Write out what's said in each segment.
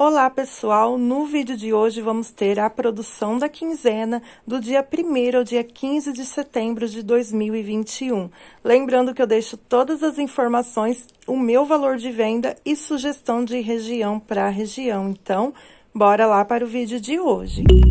Olá pessoal, no vídeo de hoje vamos ter a produção da quinzena do dia 1 ao dia 15 de setembro de 2021. Lembrando que eu deixo todas as informações, o meu valor de venda e sugestão de região para região. Então, bora lá para o vídeo de hoje. Música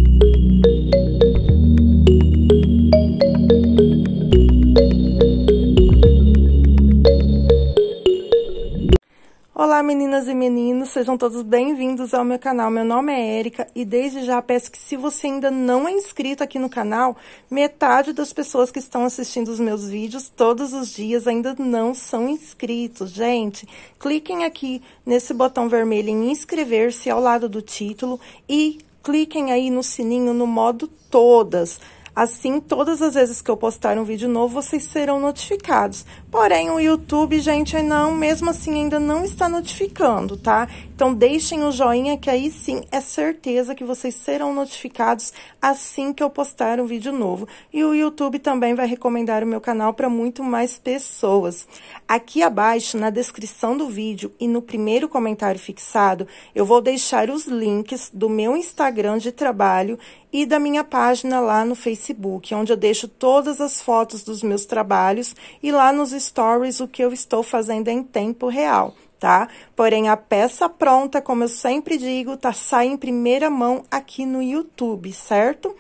Olá, meninas e meninos, sejam todos bem-vindos ao meu canal. Meu nome é Érica e desde já peço que, se você ainda não é inscrito aqui no canal, metade das pessoas que estão assistindo os meus vídeos todos os dias ainda não são inscritos. Gente, cliquem aqui nesse botão vermelho em inscrever-se ao lado do título e cliquem aí no sininho no modo todas. Assim, todas as vezes que eu postar um vídeo novo, vocês serão notificados. Porém, o YouTube, gente, não, mesmo assim, ainda não está notificando, tá? Então, deixem o joinha, que aí sim é certeza que vocês serão notificados assim que eu postar um vídeo novo. E o YouTube também vai recomendar o meu canal para muito mais pessoas. Aqui abaixo, na descrição do vídeo e no primeiro comentário fixado, eu vou deixar os links do meu Instagram de trabalho e da minha página lá no Facebook, onde eu deixo todas as fotos dos meus trabalhos e lá nos stories o que eu estou fazendo em tempo real, tá? Porém, a peça pronta, como eu sempre digo, tá sai em primeira mão aqui no YouTube, certo?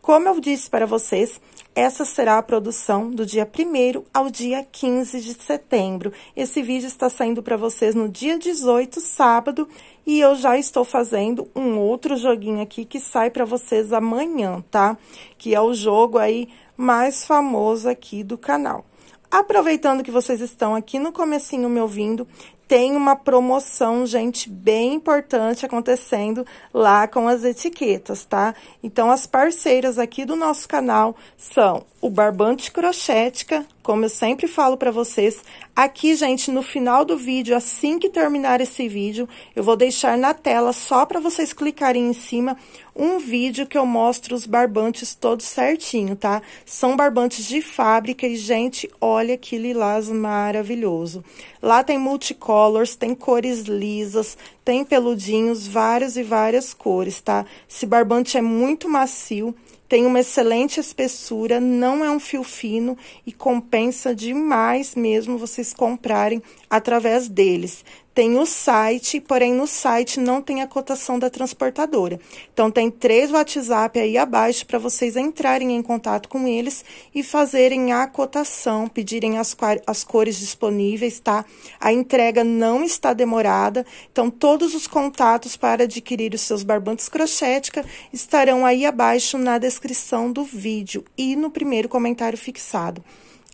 Como eu disse para vocês, essa será a produção do dia 1 ao dia 15 de setembro. Esse vídeo está saindo para vocês no dia 18, sábado, e eu já estou fazendo um outro joguinho aqui que sai para vocês amanhã, tá? Que é o jogo aí mais famoso aqui do canal. Aproveitando que vocês estão aqui no comecinho me ouvindo, tem uma promoção, gente, bem importante acontecendo lá com as etiquetas, tá? Então, as parceiras aqui do nosso canal são o Barbante Crochética, como eu sempre falo para vocês. Aqui, gente, no final do vídeo, assim que terminar esse vídeo, eu vou deixar na tela, só para vocês clicarem em cima, um vídeo que eu mostro os barbantes todos certinho, tá? São barbantes de fábrica e, gente, olha que lilás maravilhoso. Lá tem multicolor colors, tem cores lisas, tem peludinhos, várias e várias cores, tá? Esse barbante é muito macio, tem uma excelente espessura, não é um fio fino e compensa demais mesmo vocês comprarem através deles tem o site, porém no site não tem a cotação da transportadora. Então tem três WhatsApp aí abaixo para vocês entrarem em contato com eles e fazerem a cotação, pedirem as, as cores disponíveis, tá? A entrega não está demorada, então todos os contatos para adquirir os seus barbantes crochética estarão aí abaixo na descrição do vídeo e no primeiro comentário fixado.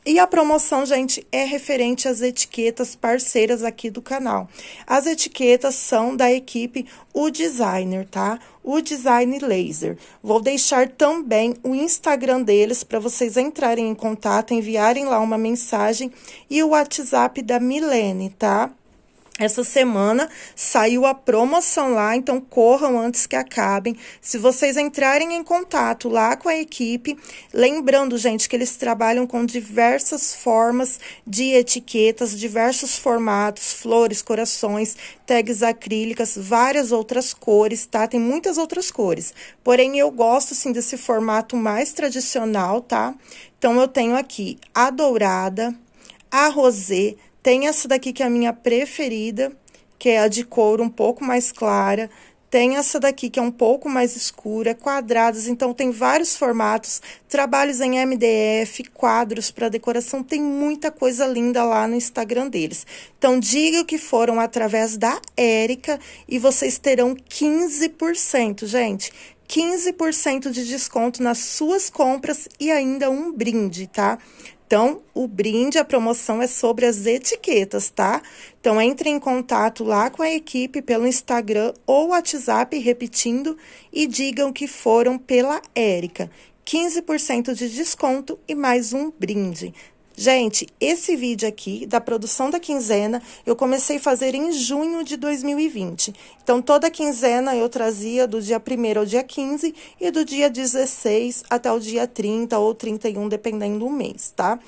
E a promoção, gente, é referente às etiquetas parceiras aqui do canal. As etiquetas são da equipe O Designer, tá? O Design Laser. Vou deixar também o Instagram deles para vocês entrarem em contato, enviarem lá uma mensagem e o WhatsApp da Milene, tá? Essa semana saiu a promoção lá, então corram antes que acabem. Se vocês entrarem em contato lá com a equipe, lembrando, gente, que eles trabalham com diversas formas de etiquetas, diversos formatos, flores, corações, tags acrílicas, várias outras cores, tá? Tem muitas outras cores. Porém, eu gosto assim desse formato mais tradicional, tá? Então eu tenho aqui a dourada, a rosé, tem essa daqui que é a minha preferida, que é a de couro um pouco mais clara. Tem essa daqui que é um pouco mais escura, quadradas, então tem vários formatos, trabalhos em MDF, quadros para decoração, tem muita coisa linda lá no Instagram deles. Então diga que foram através da Érica e vocês terão 15%, gente. 15% de desconto nas suas compras e ainda um brinde, tá? Então, o brinde, a promoção é sobre as etiquetas, tá? Então, entre em contato lá com a equipe pelo Instagram ou WhatsApp, repetindo, e digam que foram pela Érica. 15% de desconto e mais um brinde. Gente, esse vídeo aqui da produção da quinzena eu comecei a fazer em junho de 2020. Então, toda quinzena eu trazia do dia 1 ao dia 15 e do dia 16 até o dia 30 ou 31, dependendo do mês, tá? Tá?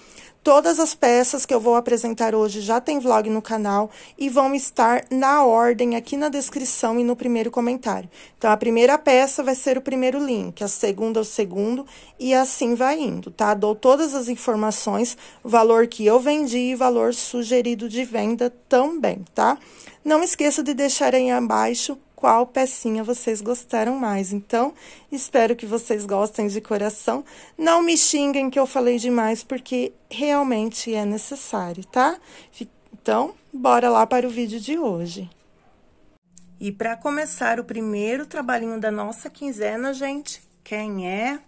Todas as peças que eu vou apresentar hoje já tem vlog no canal e vão estar na ordem aqui na descrição e no primeiro comentário. Então, a primeira peça vai ser o primeiro link, a segunda o segundo e assim vai indo, tá? Dou todas as informações, valor que eu vendi e valor sugerido de venda também, tá? Não esqueça de deixar aí abaixo qual pecinha vocês gostaram mais. Então, espero que vocês gostem de coração. Não me xinguem que eu falei demais, porque realmente é necessário, tá? Então, bora lá para o vídeo de hoje. E para começar o primeiro trabalhinho da nossa quinzena, gente, quem é?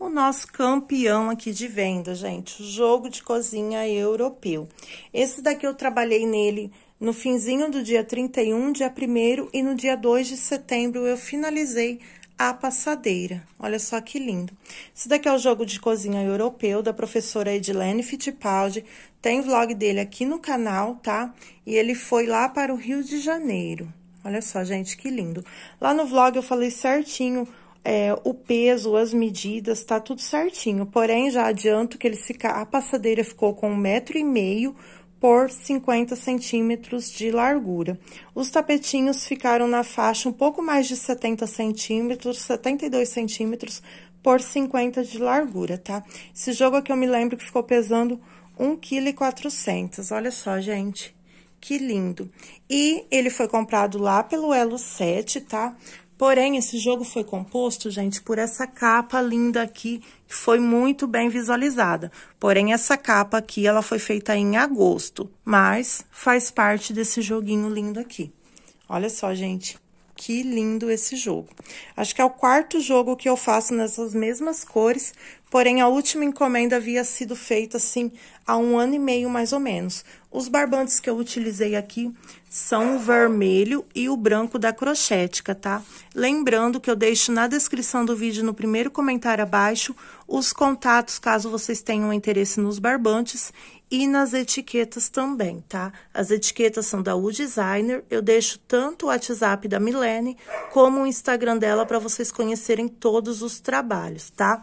o nosso campeão aqui de venda, gente, o jogo de cozinha europeu. Esse daqui eu trabalhei nele no finzinho do dia 31, dia 1 e no dia 2 de setembro eu finalizei a passadeira. Olha só que lindo. Esse daqui é o jogo de cozinha europeu da professora Edilene Fittipaldi. Tem vlog dele aqui no canal, tá? E ele foi lá para o Rio de Janeiro. Olha só, gente, que lindo. Lá no vlog eu falei certinho é, o peso, as medidas, tá tudo certinho. Porém, já adianto que ele fica, a passadeira ficou com um metro e meio, por 50 centímetros de largura. Os tapetinhos ficaram na faixa um pouco mais de 70 centímetros, 72 centímetros por 50 de largura, tá? Esse jogo aqui eu me lembro que ficou pesando 1,4 kg. Olha só, gente, que lindo. E ele foi comprado lá pelo Elo 7, tá? Porém, esse jogo foi composto, gente, por essa capa linda aqui, que foi muito bem visualizada. Porém, essa capa aqui, ela foi feita em agosto, mas faz parte desse joguinho lindo aqui. Olha só, gente, que lindo esse jogo. Acho que é o quarto jogo que eu faço nessas mesmas cores, Porém, a última encomenda havia sido feita, assim, há um ano e meio, mais ou menos. Os barbantes que eu utilizei aqui são o vermelho e o branco da Crochética, tá? Lembrando que eu deixo na descrição do vídeo, no primeiro comentário abaixo, os contatos, caso vocês tenham interesse nos barbantes e nas etiquetas também, tá? As etiquetas são da U Designer, eu deixo tanto o WhatsApp da Milene como o Instagram dela para vocês conhecerem todos os trabalhos, tá?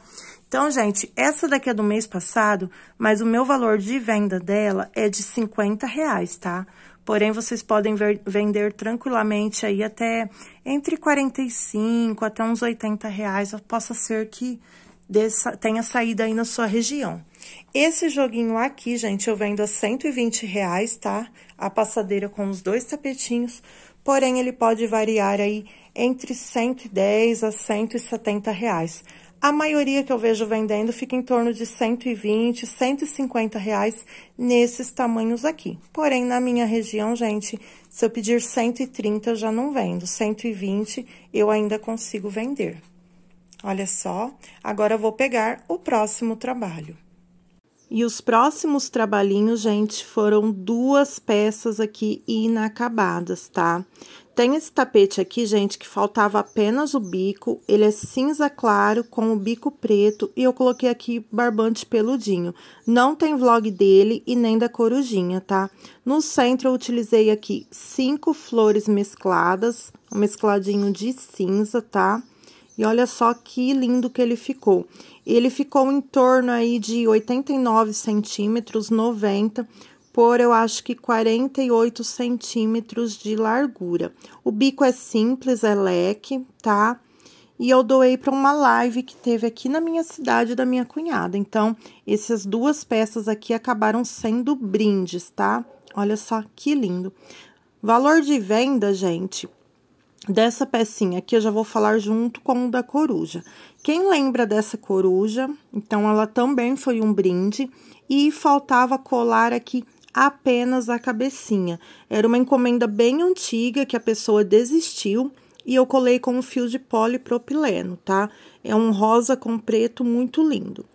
Então, gente, essa daqui é do mês passado, mas o meu valor de venda dela é de 50 reais, tá? Porém, vocês podem ver, vender tranquilamente aí até entre 45 até uns 80 reais. Possa ser que dessa, tenha saído aí na sua região. Esse joguinho aqui, gente, eu vendo a 120 reais, tá? A passadeira com os dois tapetinhos, porém ele pode variar aí entre 110 a 170 reais. A maioria que eu vejo vendendo fica em torno de 120, 150 reais nesses tamanhos aqui. Porém, na minha região, gente, se eu pedir 130, eu já não vendo. 120, eu ainda consigo vender. Olha só, agora eu vou pegar o próximo trabalho. E os próximos trabalhinhos, gente, foram duas peças aqui inacabadas, tá? Tem esse tapete aqui, gente, que faltava apenas o bico. Ele é cinza claro com o bico preto e eu coloquei aqui barbante peludinho. Não tem vlog dele e nem da corujinha, tá? No centro eu utilizei aqui cinco flores mescladas, um mescladinho de cinza, tá? E olha só que lindo que ele ficou. Ele ficou em torno aí de 89 centímetros, 90 centímetros por, eu acho que 48 centímetros de largura. O bico é simples, é leque, tá? E eu doei para uma live que teve aqui na minha cidade da minha cunhada. Então, essas duas peças aqui acabaram sendo brindes, tá? Olha só que lindo. Valor de venda, gente, dessa pecinha aqui eu já vou falar junto com o da coruja. Quem lembra dessa coruja? Então, ela também foi um brinde e faltava colar aqui apenas a cabecinha. Era uma encomenda bem antiga que a pessoa desistiu e eu colei com um fio de polipropileno, tá? É um rosa com preto muito lindo.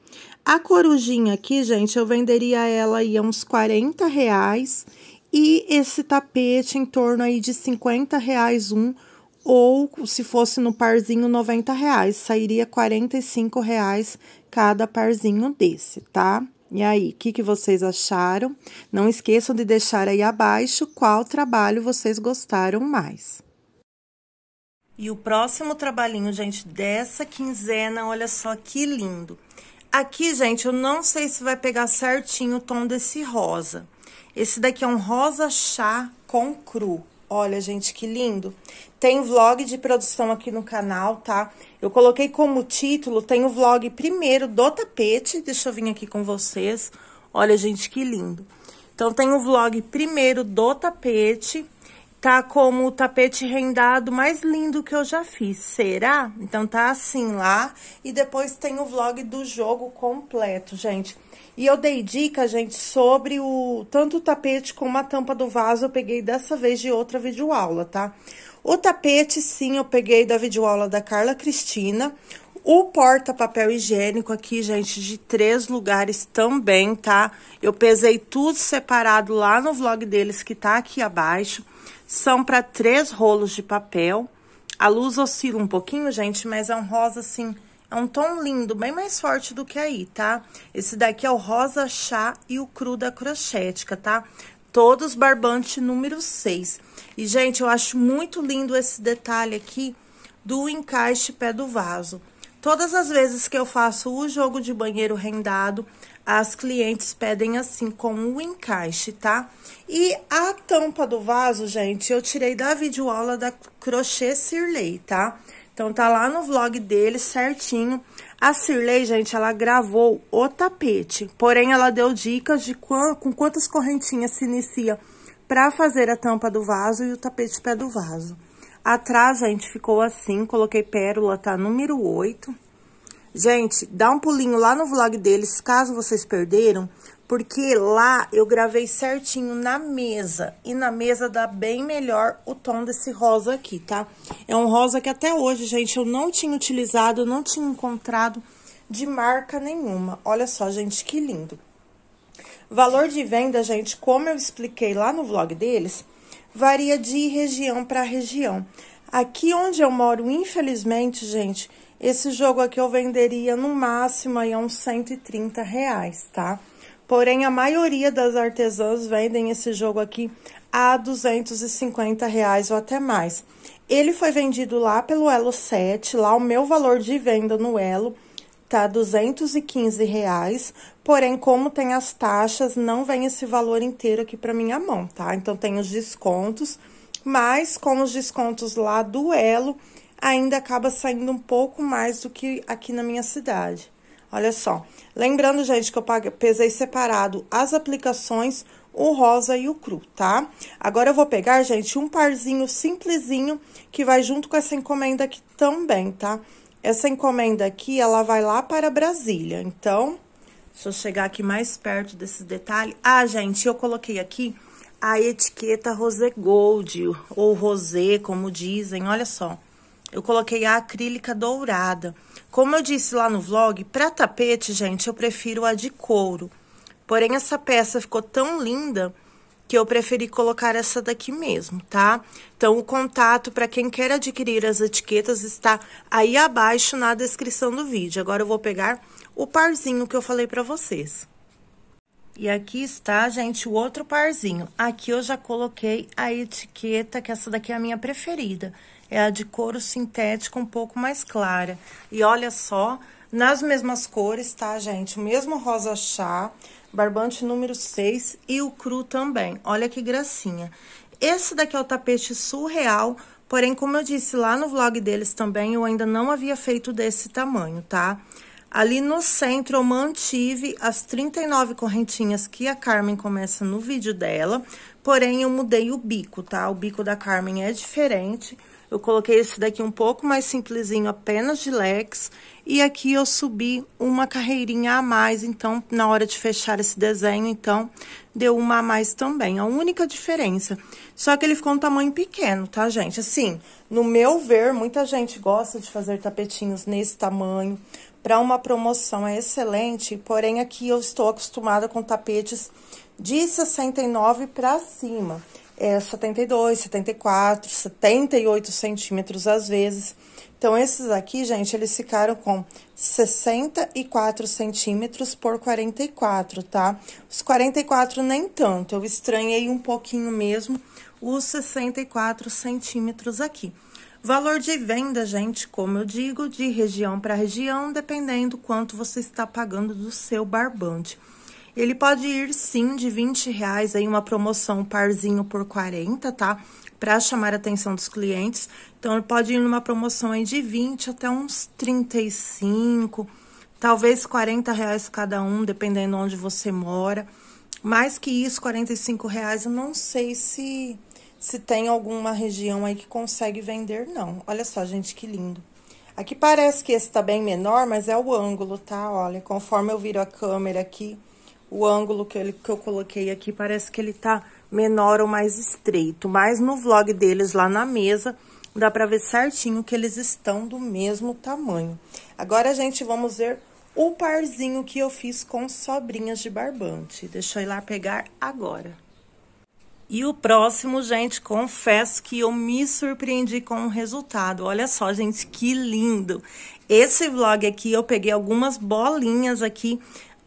A corujinha aqui, gente, eu venderia ela aí a uns 40 reais e esse tapete em torno aí de 50 reais um ou se fosse no parzinho 90 reais, sairia 45 reais cada parzinho desse, tá? E aí, o que, que vocês acharam? Não esqueçam de deixar aí abaixo qual trabalho vocês gostaram mais. E o próximo trabalhinho, gente, dessa quinzena, olha só que lindo. Aqui, gente, eu não sei se vai pegar certinho o tom desse rosa. Esse daqui é um rosa chá com cru. Olha, gente, que lindo. Tem vlog de produção aqui no canal, tá? Eu coloquei como título, tem o vlog primeiro do tapete. Deixa eu vir aqui com vocês. Olha, gente, que lindo. Então, tem o vlog primeiro do tapete. Tá como o tapete rendado mais lindo que eu já fiz, será? Então, tá assim lá. E depois tem o vlog do jogo completo, gente. E eu dei dica, gente, sobre o tanto o tapete como a tampa do vaso, eu peguei dessa vez de outra videoaula, tá? O tapete, sim, eu peguei da videoaula da Carla Cristina. O porta-papel higiênico aqui, gente, de três lugares também, tá? Eu pesei tudo separado lá no vlog deles, que tá aqui abaixo. São para três rolos de papel. A luz oscila um pouquinho, gente, mas é um rosa, assim, é um tom lindo, bem mais forte do que aí, tá? Esse daqui é o rosa chá e o cru da crochética, tá? Todos barbante número 6. E, gente, eu acho muito lindo esse detalhe aqui do encaixe pé do vaso. Todas as vezes que eu faço o jogo de banheiro rendado, as clientes pedem assim, com o encaixe, tá? E a tampa do vaso, gente, eu tirei da videoaula da crochê Sirley, tá? Então tá lá no vlog dele certinho. A Cirlei, gente, ela gravou o tapete, porém ela deu dicas de com quantas correntinhas se inicia para fazer a tampa do vaso e o tapete pé do vaso. Atrás, gente, ficou assim, coloquei pérola, tá? Número 8. Gente, dá um pulinho lá no vlog deles, caso vocês perderam, porque lá eu gravei certinho na mesa, e na mesa dá bem melhor o tom desse rosa aqui, tá? É um rosa que até hoje, gente, eu não tinha utilizado, não tinha encontrado de marca nenhuma. Olha só, gente, que lindo. Valor de venda, gente, como eu expliquei lá no vlog deles, varia de região para região. Aqui onde eu moro, infelizmente, gente, esse jogo aqui eu venderia no máximo aí a uns 130 reais, tá? Porém, a maioria das artesãs vendem esse jogo aqui a 250 reais ou até mais. Ele foi vendido lá pelo Elo 7, lá o meu valor de venda no Elo tá 215 reais, porém como tem as taxas, não vem esse valor inteiro aqui para minha mão, tá? Então tem os descontos, mas com os descontos lá do Elo, ainda acaba saindo um pouco mais do que aqui na minha cidade. Olha só. Lembrando, gente, que eu pesei separado as aplicações, o rosa e o cru, tá? Agora eu vou pegar, gente, um parzinho simplesinho que vai junto com essa encomenda aqui também, tá? Essa encomenda aqui, ela vai lá para Brasília, então... Deixa eu chegar aqui mais perto desse detalhe. Ah, gente, eu coloquei aqui a etiqueta Rosé Gold, ou Rosé, como dizem, olha só. Eu coloquei a acrílica dourada. Como eu disse lá no vlog, para tapete, gente, eu prefiro a de couro. Porém, essa peça ficou tão linda que eu preferi colocar essa daqui mesmo, tá? Então, o contato para quem quer adquirir as etiquetas está aí abaixo na descrição do vídeo. Agora eu vou pegar o parzinho que eu falei para vocês. E aqui está, gente, o outro parzinho. Aqui eu já coloquei a etiqueta, que essa daqui é a minha preferida é a de couro sintético um pouco mais clara. E olha só, nas mesmas cores, tá, gente? O mesmo rosa chá, barbante número 6 e o cru também. Olha que gracinha. Esse daqui é o tapete surreal, porém, como eu disse lá no vlog deles também, eu ainda não havia feito desse tamanho, tá? Ali no centro eu mantive as 39 correntinhas que a Carmen começa no vídeo dela, porém eu mudei o bico, tá? O bico da Carmen é diferente, eu coloquei esse daqui um pouco mais simplesinho, apenas de lex. E aqui eu subi uma carreirinha a mais, então, na hora de fechar esse desenho, então, deu uma a mais também. A única diferença. Só que ele ficou um tamanho pequeno, tá, gente? Assim, no meu ver, muita gente gosta de fazer tapetinhos nesse tamanho. Para uma promoção é excelente, porém aqui eu estou acostumada com tapetes de 69 para cima é 72, 74, 78 centímetros às vezes. Então, esses aqui, gente, eles ficaram com 64 centímetros por 44, tá? Os 44 nem tanto, eu estranhei um pouquinho mesmo os 64 centímetros aqui. Valor de venda, gente, como eu digo, de região para região, dependendo quanto você está pagando do seu barbante. Ele pode ir sim de 20 reais aí, uma promoção parzinho por 40, tá? Para chamar a atenção dos clientes. Então, ele pode ir numa promoção aí de 20 até uns 35, talvez 40 reais cada um, dependendo onde você mora. Mais que isso, 45 reais, eu não sei se, se tem alguma região aí que consegue vender, não. Olha só, gente, que lindo. Aqui parece que esse tá bem menor, mas é o ângulo, tá? Olha, conforme eu viro a câmera aqui, o ângulo que, ele, que eu coloquei aqui parece que ele tá menor ou mais estreito. Mas no vlog deles lá na mesa, dá pra ver certinho que eles estão do mesmo tamanho. Agora, gente, vamos ver o parzinho que eu fiz com sobrinhas de barbante. Deixa eu ir lá pegar agora. E o próximo, gente, confesso que eu me surpreendi com o resultado. Olha só, gente, que lindo! Esse vlog aqui, eu peguei algumas bolinhas aqui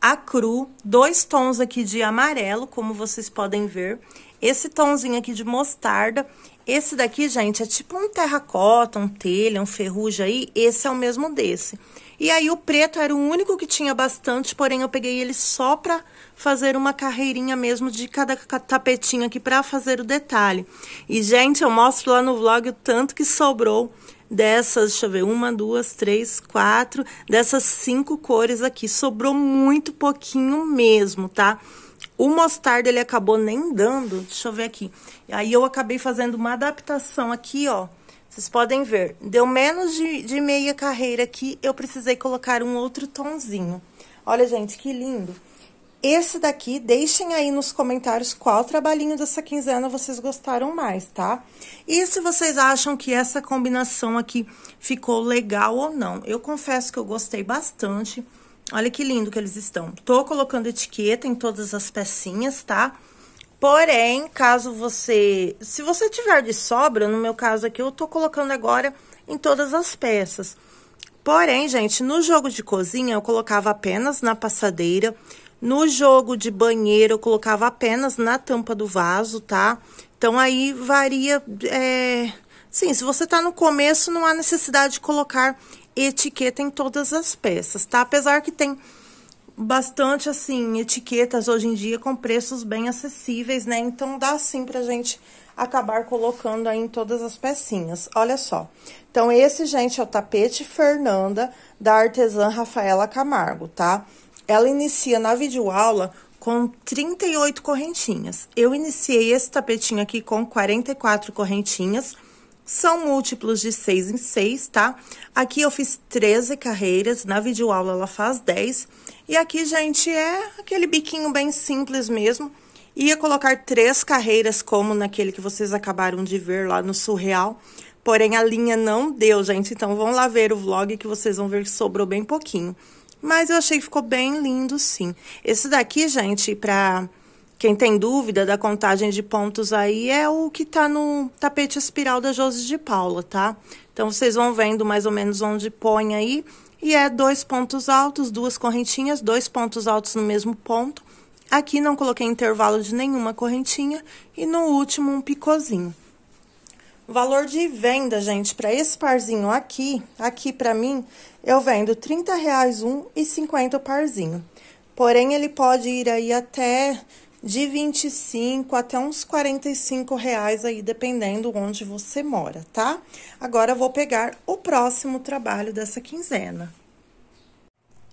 a cru, dois tons aqui de amarelo, como vocês podem ver. Esse tonzinho aqui de mostarda. Esse daqui, gente, é tipo um terracota, um telha, um ferrugem aí. Esse é o mesmo desse. E aí, o preto era o único que tinha bastante, porém, eu peguei ele só pra fazer uma carreirinha mesmo de cada tapetinho aqui pra fazer o detalhe. E, gente, eu mostro lá no vlog o tanto que sobrou dessas, deixa eu ver, uma, duas, três, quatro, dessas cinco cores aqui. Sobrou muito pouquinho mesmo, tá? O mostarda, ele acabou nem dando, deixa eu ver aqui. Aí eu acabei fazendo uma adaptação aqui, ó. Vocês podem ver, deu menos de, de meia carreira aqui, eu precisei colocar um outro tonzinho. Olha, gente, que lindo! Esse daqui, deixem aí nos comentários qual trabalhinho dessa quinzena vocês gostaram mais, tá? E se vocês acham que essa combinação aqui ficou legal ou não. Eu confesso que eu gostei bastante. Olha que lindo que eles estão. Tô colocando etiqueta em todas as pecinhas, tá? Porém, caso você... Se você tiver de sobra, no meu caso aqui, eu tô colocando agora em todas as peças. Porém, gente, no jogo de cozinha, eu colocava apenas na passadeira no jogo de banheiro, eu colocava apenas na tampa do vaso, tá? Então, aí varia. É... Sim, se você tá no começo, não há necessidade de colocar etiqueta em todas as peças, tá? Apesar que tem bastante, assim, etiquetas hoje em dia com preços bem acessíveis, né? Então, dá sim pra gente acabar colocando aí em todas as pecinhas. Olha só. Então, esse, gente, é o tapete Fernanda da artesã Rafaela Camargo, tá? Ela inicia na videoaula com 38 correntinhas. Eu iniciei esse tapetinho aqui com 44 correntinhas. São múltiplos de 6 em 6, tá? Aqui eu fiz 13 carreiras, na videoaula ela faz 10. E aqui, gente, é aquele biquinho bem simples mesmo. Ia colocar três carreiras, como naquele que vocês acabaram de ver lá no Surreal. Porém, a linha não deu, gente. Então, vão lá ver o vlog que vocês vão ver que sobrou bem pouquinho. Mas eu achei que ficou bem lindo, sim. Esse daqui, gente, para quem tem dúvida da contagem de pontos aí, é o que tá no tapete espiral da Josi de Paula, tá? Então, vocês vão vendo mais ou menos onde põe aí. E é dois pontos altos, duas correntinhas, dois pontos altos no mesmo ponto. Aqui não coloquei intervalo de nenhuma correntinha. E no último, um picôzinho. Valor de venda, gente, para esse parzinho aqui, aqui para mim, eu vendo R$ reais um e 50 o parzinho. Porém, ele pode ir aí até de 25 até uns 45 reais aí, dependendo onde você mora, tá? Agora, eu vou pegar o próximo trabalho dessa quinzena.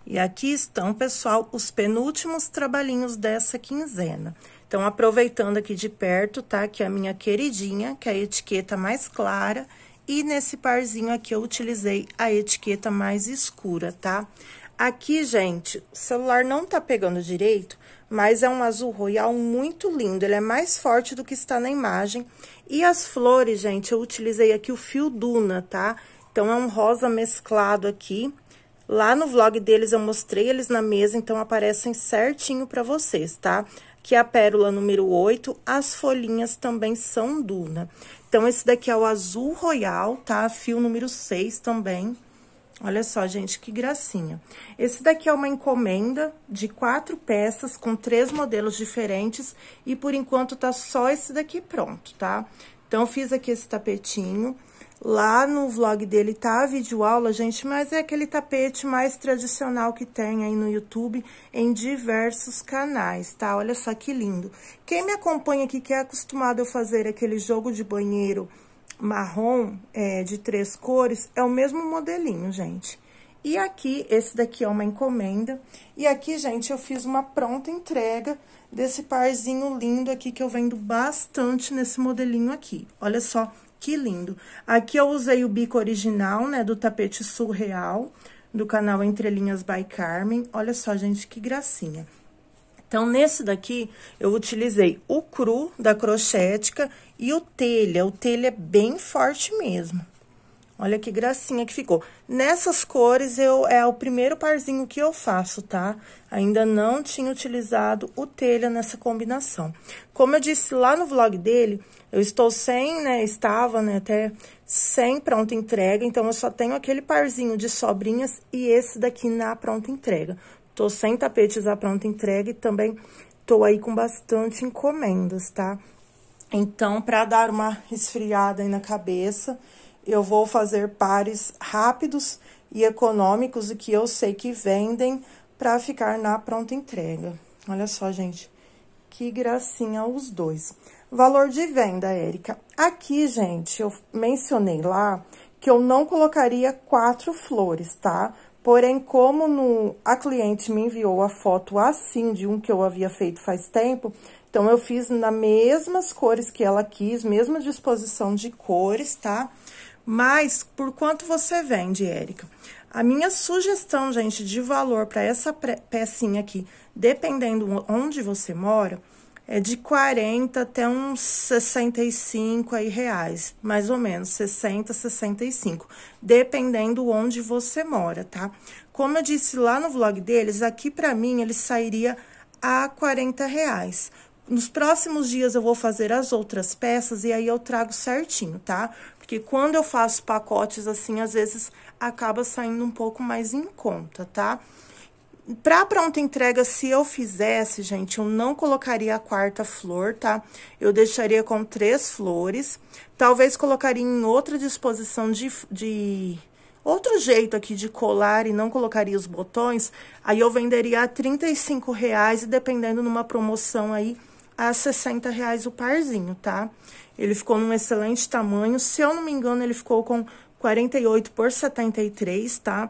E aqui estão, pessoal, os penúltimos trabalhinhos dessa quinzena. Então, aproveitando aqui de perto, tá? Que é a minha queridinha, que é a etiqueta mais clara. E nesse parzinho aqui, eu utilizei a etiqueta mais escura, tá? Aqui, gente, o celular não tá pegando direito, mas é um azul royal muito lindo. Ele é mais forte do que está na imagem. E as flores, gente, eu utilizei aqui o fio Duna, tá? Então, é um rosa mesclado aqui. Lá no vlog deles, eu mostrei eles na mesa, então aparecem certinho pra vocês, tá? que é a pérola número 8, as folhinhas também são duna. Então, esse daqui é o azul royal, tá? Fio número 6 também. Olha só, gente, que gracinha. Esse daqui é uma encomenda de quatro peças com três modelos diferentes e por enquanto tá só esse daqui pronto, tá? Então, fiz aqui esse tapetinho. Lá no vlog dele tá a videoaula, gente, mas é aquele tapete mais tradicional que tem aí no YouTube em diversos canais, tá? Olha só que lindo. Quem me acompanha aqui que é acostumado a fazer aquele jogo de banheiro marrom é, de três cores, é o mesmo modelinho, gente. E aqui, esse daqui é uma encomenda. E aqui, gente, eu fiz uma pronta entrega desse parzinho lindo aqui que eu vendo bastante nesse modelinho aqui. Olha só que lindo. Aqui eu usei o bico original, né, do tapete surreal, do canal Entre Linhas by Carmen. Olha só, gente, que gracinha. Então, nesse daqui, eu utilizei o cru da crochética e o telha. O telha é bem forte mesmo. Olha que gracinha que ficou. Nessas cores, eu é o primeiro parzinho que eu faço, tá? Ainda não tinha utilizado o telha nessa combinação. Como eu disse lá no vlog dele, eu estou sem, né? Estava, né? Até sem pronta entrega. Então, eu só tenho aquele parzinho de sobrinhas e esse daqui na pronta entrega. Tô sem tapetes à pronta entrega e também tô aí com bastante encomendas, tá? Então, para dar uma esfriada aí na cabeça, eu vou fazer pares rápidos e econômicos e que eu sei que vendem para ficar na pronta entrega. Olha só, gente, que gracinha os dois. Valor de venda, Érica. Aqui, gente, eu mencionei lá que eu não colocaria quatro flores, tá? Porém, como no, a cliente me enviou a foto assim de um que eu havia feito faz tempo, então eu fiz nas mesmas cores que ela quis, mesma disposição de cores, tá? Mas, por quanto você vende, Érica? A minha sugestão, gente, de valor para essa pecinha aqui, dependendo onde você mora, é de 40 até uns 65 aí reais, mais ou menos, 60, 65, dependendo onde você mora, tá? Como eu disse lá no vlog deles, aqui para mim ele sairia a 40 reais. Nos próximos dias eu vou fazer as outras peças e aí eu trago certinho, tá? Porque quando eu faço pacotes assim, às vezes acaba saindo um pouco mais em conta, tá? Tá? Pra pronta entrega, se eu fizesse, gente, eu não colocaria a quarta flor, tá? Eu deixaria com três flores. Talvez colocaria em outra disposição de, de outro jeito aqui de colar e não colocaria os botões, aí eu venderia a 35 reais e dependendo numa promoção aí a 60 reais o parzinho, tá? Ele ficou num excelente tamanho, se eu não me engano ele ficou com 48 por 73, tá?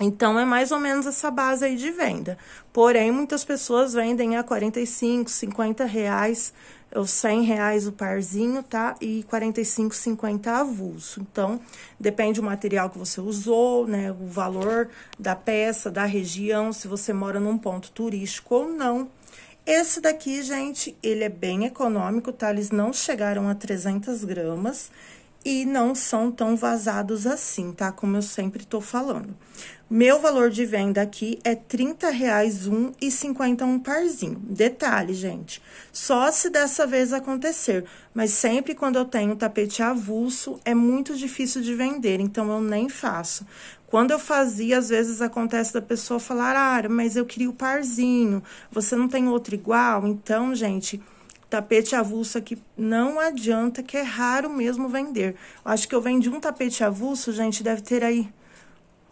Então é mais ou menos essa base aí de venda. Porém, muitas pessoas vendem a 45, 50 reais ou 100 reais o parzinho, tá? E 45, 50 avulso. Então, depende do material que você usou, né? O valor da peça, da região, se você mora num ponto turístico ou não. Esse daqui, gente, ele é bem econômico, tá? Eles não chegaram a 300 gramas e não são tão vazados assim, tá? Como eu sempre tô falando. Meu valor de venda aqui é R$ reais um e 50 um parzinho. Detalhe, gente, só se dessa vez acontecer, mas sempre quando eu tenho tapete avulso é muito difícil de vender, então eu nem faço. Quando eu fazia, às vezes acontece da pessoa falar: "Ah, mas eu queria o parzinho. Você não tem outro igual?" Então, gente, tapete avulso aqui não adianta, que é raro mesmo vender. Acho que eu vendi um tapete avulso, gente, deve ter aí.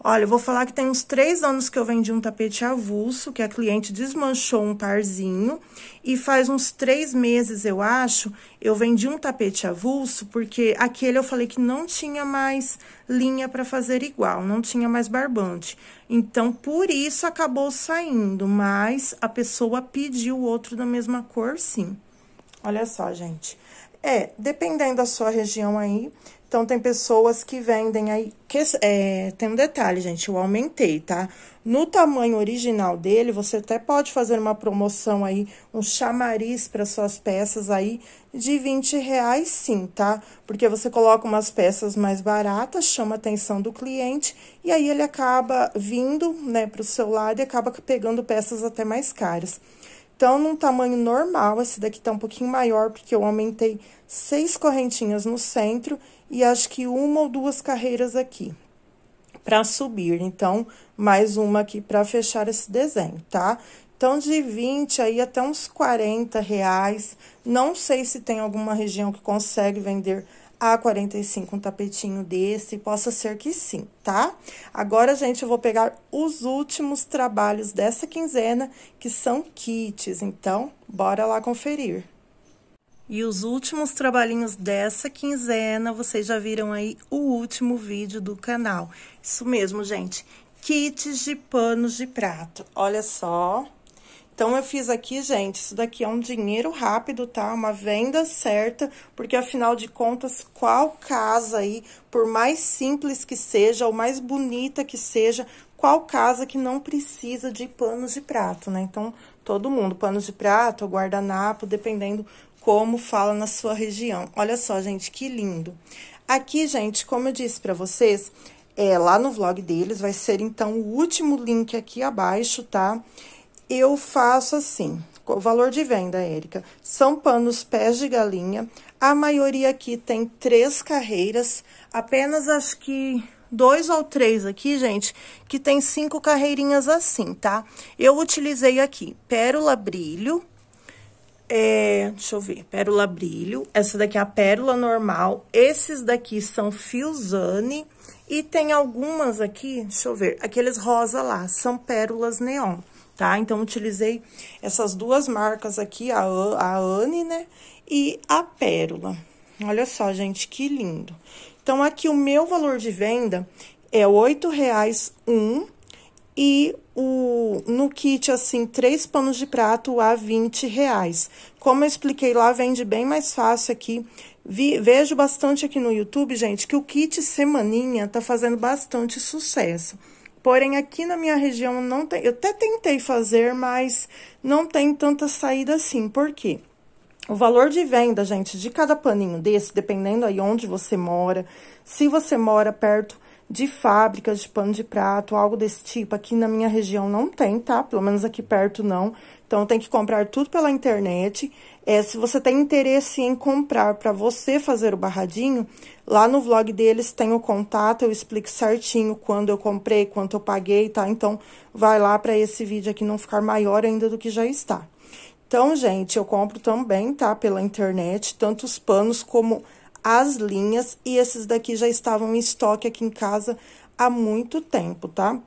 Olha, eu vou falar que tem uns três anos que eu vendi um tapete avulso, que a cliente desmanchou um parzinho. E faz uns três meses, eu acho, eu vendi um tapete avulso, porque aquele eu falei que não tinha mais linha para fazer igual, não tinha mais barbante. Então, por isso acabou saindo, mas a pessoa pediu outro da mesma cor, sim. Olha só, gente. É, dependendo da sua região aí, então tem pessoas que vendem aí. Que, é, tem um detalhe, gente, eu aumentei, tá? No tamanho original dele, você até pode fazer uma promoção aí, um chamariz para suas peças aí de 20 reais sim, tá? Porque você coloca umas peças mais baratas, chama a atenção do cliente e aí ele acaba vindo, né, para o seu lado e acaba pegando peças até mais caras estão num tamanho normal. Esse daqui tá um pouquinho maior, porque eu aumentei seis correntinhas no centro e acho que uma ou duas carreiras aqui para subir. Então, mais uma aqui para fechar esse desenho, tá? Então, de 20 aí até uns 40 reais. Não sei se tem alguma região que consegue vender a 45 um tapetinho desse, possa ser que sim, tá? Agora, gente, eu vou pegar os últimos trabalhos dessa quinzena, que são kits, então, bora lá conferir. E os últimos trabalhinhos dessa quinzena, vocês já viram aí o último vídeo do canal. Isso mesmo, gente, kits de panos de prato, olha só... Então, eu fiz aqui, gente, isso daqui é um dinheiro rápido, tá? Uma venda certa, porque afinal de contas, qual casa aí, por mais simples que seja, ou mais bonita que seja, qual casa que não precisa de panos de prato, né? Então, todo mundo, panos de prato, guardanapo, dependendo como fala na sua região. Olha só, gente, que lindo. Aqui, gente, como eu disse para vocês, é, lá no vlog deles, vai ser então o último link aqui abaixo, tá? eu faço assim. O valor de venda, Érica, são panos pés de galinha. A maioria aqui tem três carreiras, apenas acho que dois ou três aqui, gente, que tem cinco carreirinhas assim, tá? Eu utilizei aqui pérola brilho, é, deixa eu ver, pérola brilho, essa daqui é a pérola normal, esses daqui são fiozane. e tem algumas aqui, deixa eu ver, aqueles rosa lá, são pérolas neon tá? Então, utilizei essas duas marcas aqui, a, a Anne, né? E a Pérola. Olha só, gente, que lindo. Então, aqui o meu valor de venda é R$ 8,00 um e o, no kit, assim, três panos de prato a 20 reais. Como eu expliquei lá, vende bem mais fácil aqui. Vi, vejo bastante aqui no YouTube, gente, que o kit semaninha tá fazendo bastante sucesso. Porém, aqui na minha região não tem. Eu até tentei fazer, mas não tem tanta saída assim. Por quê? O valor de venda, gente, de cada paninho desse, dependendo aí onde você mora, se você mora perto de fábricas de pano de prato, algo desse tipo. Aqui na minha região não tem, tá? Pelo menos aqui perto não. Então, tem que comprar tudo pela internet. É, se você tem interesse em comprar para você fazer o barradinho, lá no vlog deles tem o contato, eu explico certinho quando eu comprei, quanto eu paguei, tá? Então, vai lá para esse vídeo aqui não ficar maior ainda do que já está. Então, gente, eu compro também, tá? Pela internet, tanto os panos como as linhas e esses daqui já estavam em estoque aqui em casa há muito tempo, tá?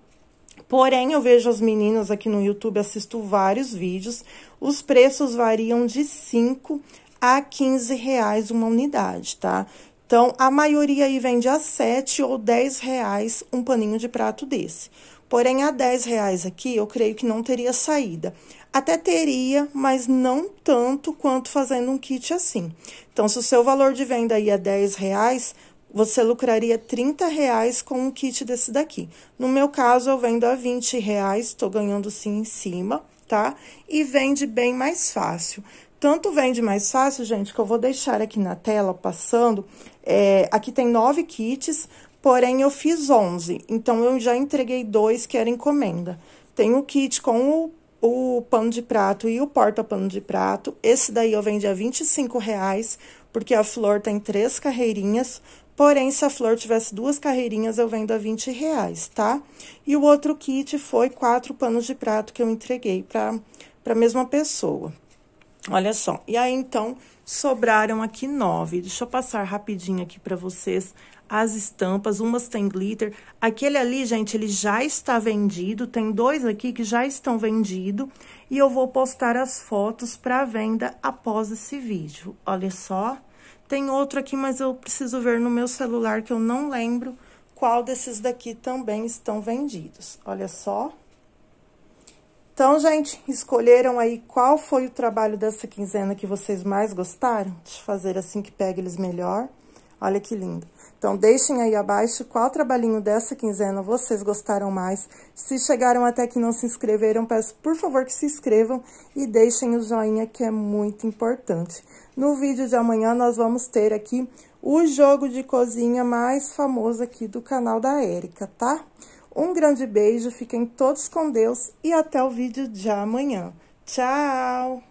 Porém, eu vejo as meninas aqui no YouTube, assisto vários vídeos, os preços variam de 5 a 15 reais uma unidade, tá? Então, a maioria aí vende a 7 ou 10 reais um paninho de prato desse. Porém, a 10 reais aqui, eu creio que não teria saída. Até teria, mas não tanto quanto fazendo um kit assim. Então, se o seu valor de venda aí é 10 reais, você lucraria 30 reais com um kit desse daqui. No meu caso, eu vendo a 20 reais, estou ganhando sim em cima, tá? E vende bem mais fácil. Tanto vende mais fácil, gente, que eu vou deixar aqui na tela passando. É, aqui tem nove kits, porém eu fiz 11. Então, eu já entreguei dois que era encomenda. Tem o kit com o o pano de prato e o porta-pano de prato. Esse daí eu vendo a 25 reais, porque a flor tem três carreirinhas. Porém, se a flor tivesse duas carreirinhas, eu vendo a 20 reais, tá? E o outro kit foi quatro panos de prato que eu entreguei para a mesma pessoa. Olha só. E aí, então, sobraram aqui nove. Deixa eu passar rapidinho aqui para vocês as estampas, umas têm glitter. Aquele ali, gente, ele já está vendido, tem dois aqui que já estão vendidos. E eu vou postar as fotos para venda após esse vídeo, olha só. Tem outro aqui, mas eu preciso ver no meu celular que eu não lembro qual desses daqui também estão vendidos, olha só. Então, gente, escolheram aí qual foi o trabalho dessa quinzena que vocês mais gostaram? Deixa eu fazer assim que pega eles melhor. Olha que lindo. Então, deixem aí abaixo qual trabalhinho dessa quinzena vocês gostaram mais. Se chegaram até que não se inscreveram, peço por favor que se inscrevam e deixem o joinha que é muito importante. No vídeo de amanhã, nós vamos ter aqui o jogo de cozinha mais famoso aqui do canal da Érica, tá? Um grande beijo, fiquem todos com Deus e até o vídeo de amanhã. Tchau!